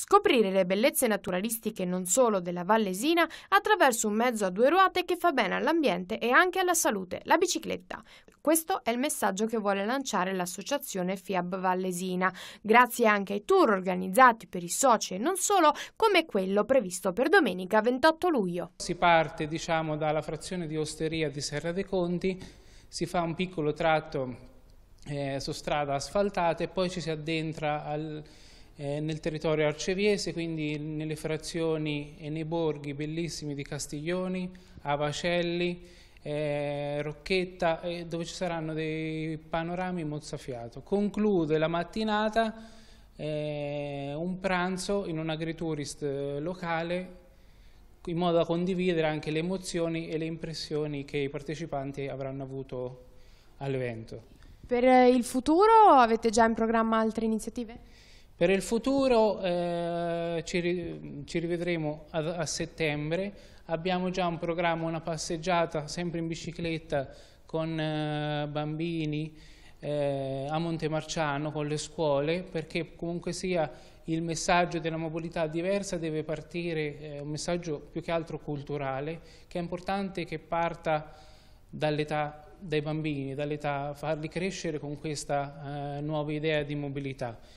Scoprire le bellezze naturalistiche non solo della Vallesina attraverso un mezzo a due ruote che fa bene all'ambiente e anche alla salute, la bicicletta. Questo è il messaggio che vuole lanciare l'associazione FIAB Vallesina, grazie anche ai tour organizzati per i soci e non solo, come quello previsto per domenica 28 luglio. Si parte diciamo, dalla frazione di Osteria di Serra dei Conti, si fa un piccolo tratto eh, su strada asfaltata e poi ci si addentra al eh, nel territorio arceviese, quindi nelle frazioni e nei borghi bellissimi di Castiglioni, Avacelli, eh, Rocchetta, eh, dove ci saranno dei panorami mozzafiato. Conclude la mattinata eh, un pranzo in un agriturist eh, locale in modo da condividere anche le emozioni e le impressioni che i partecipanti avranno avuto all'evento. Per il futuro avete già in programma altre iniziative? Per il futuro eh, ci, rivedremo a, a, settembre, abbiamo già un programma, una passeggiata sempre in bicicletta con eh, bambini eh, a Montemarciano, con le scuole, perché comunque sia il messaggio della mobilità diversa deve partire, eh, un messaggio più che altro culturale, che è importante che parta dall'età dai bambini, dall'età, farli crescere con questa eh, nuova idea di mobilità.